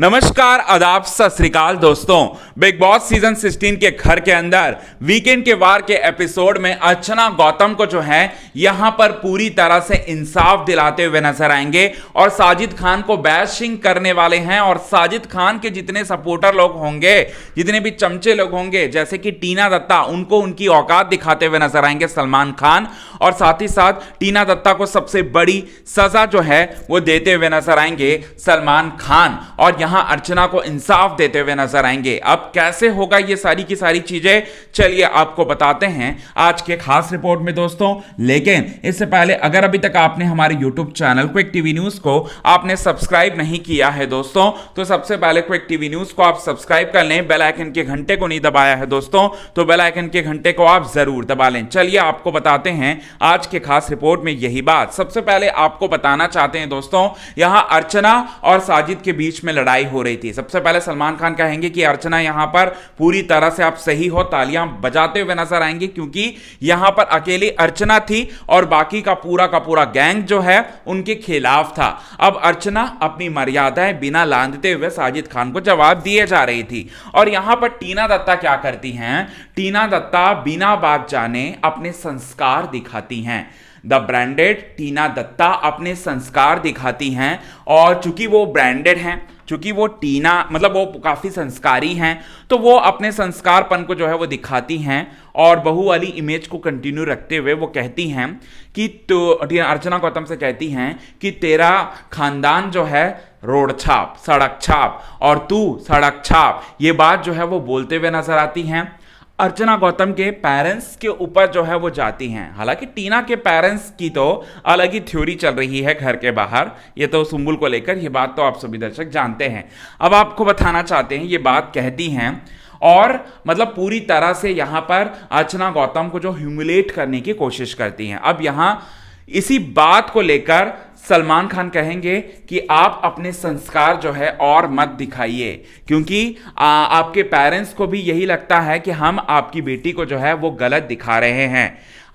नमस्कार आदाब सत श्रीकाल दोस्तों बिग बॉस सीजन 16 के घर के अंदर वीकेंड के वार के एपिसोड में अर्चना गौतम को जो है यहां पर पूरी तरह से इंसाफ दिलाते हुए नजर आएंगे और साजिद खान को बैशिंग करने वाले हैं और साजिद खान के जितने सपोर्टर लोग होंगे जितने भी चमचे लोग होंगे जैसे कि टीना दत्ता उनको उनकी औकात दिखाते हुए नजर आएंगे सलमान खान और साथ ही साथ टीना दत्ता को सबसे बड़ी सजा जो है वो देते हुए नजर आएंगे सलमान खान और यहां अर्चना को इंसाफ देते हुए नजर आएंगे अब कैसे होगा ये सारी की सारी चीजें चलिए आपको बताते हैं आज के खास रिपोर्ट में दोस्तों लेकिन इससे पहले अगर अभी तक आपने हमारे YouTube channel quick TV news को आपने सब्सक्राइब नहीं किया है दोस्तों तो सबसे पहले क्विक टीवी न्यूज को आप सब्सक्राइब कर लें बेलाइकन के घंटे को नहीं दबाया है दोस्तों तो बेलाइकन के घंटे को आप जरूर दबा लें चलिए आपको बताते हैं आज के खास रिपोर्ट में यही बात सबसे पहले आपको बताना चाहते हैं दोस्तों यहां अर्चना और साजिद के बीच में लड़ाई लड़ाई हो रही थी सबसे पहले सलमान खान कहेंगे कि अर्चना यहां पर पूरी तरह से आप सही हो तालियां बजाते हुए नजर आएंगे क्योंकि यहां पर अकेली अर्चना थी और बाकी का पूरा का पूरा गैंग जो है उनके खिलाफ था अब अर्चना अपनी मर्यादाएं बिना लांधते हुए साजिद खान को जवाब दिए जा रही थी और यहां पर टीना दत्ता क्या करती हैं टीना दत्ता बिना बात जाने अपने संस्कार दिखाती हैं द ब्रांडेड टीना दत्ता अपने संस्कार दिखाती हैं और चूंकि वो ब्रांडेड हैं चूंकि वो टीना मतलब वो काफ़ी संस्कारी हैं तो वो अपने संस्कारपन को जो है वो दिखाती हैं और बहु वाली इमेज को कंटिन्यू रखते हुए वो कहती हैं कि तो अर्चना गौतम से कहती हैं कि तेरा खानदान जो है रोड छाप सड़क छाप और तू सड़क छाप ये बात जो है वो बोलते हुए नजर आती हैं अर्चना गौतम के पेरेंट्स के ऊपर जो है वो जाती हैं हालांकि टीना के पेरेंट्स की तो अलग ही थ्योरी चल रही है घर के बाहर ये तो सुम्बुल को लेकर ये बात तो आप सभी दर्शक जानते हैं अब आपको बताना चाहते हैं ये बात कहती हैं और मतलब पूरी तरह से यहाँ पर अर्चना गौतम को जो ह्यूमिलेट करने की कोशिश करती हैं अब यहाँ इसी बात को लेकर सलमान खान कहेंगे कि आप अपने संस्कार जो है और मत दिखाइए क्योंकि आ, आपके पेरेंट्स को भी यही लगता है कि हम आपकी बेटी को जो है वो गलत दिखा रहे हैं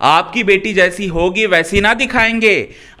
आपकी बेटी जैसी होगी वैसी ना दिखाएंगे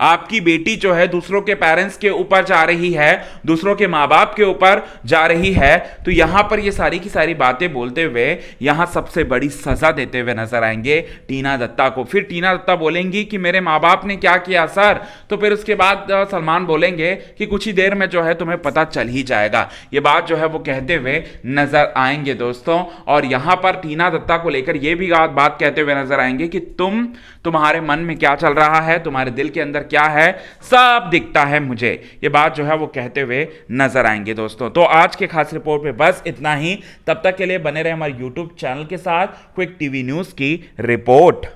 आपकी बेटी जो है दूसरों के पेरेंट्स के ऊपर जा रही है दूसरों के माँ बाप के ऊपर जा रही है तो यहाँ पर ये सारी की सारी बातें बोलते हुए यहाँ सबसे बड़ी सजा देते हुए नजर आएंगे टीना दत्ता को फिर टीना दत्ता बोलेंगी कि मेरे माँ बाप ने क्या किया सर तो फिर उसके उसके बाद सलमान बोलेंगे कि कुछ ही देर में जो है तुम्हें पता चल ही जाएगा ये बात जो है वो कहते हुए नजर आएंगे दोस्तों और यहां पर टीना दत्ता को लेकर यह भी बात कहते हुए नजर आएंगे कि तुम तुम्हारे मन में क्या चल रहा है तुम्हारे दिल के अंदर क्या है सब दिखता है मुझे ये बात जो है वो कहते हुए नजर आएंगे दोस्तों तो आज के खास रिपोर्ट में बस इतना ही तब तक के लिए बने रहे हमारे यूट्यूब चैनल के साथ क्विक टीवी न्यूज़ की रिपोर्ट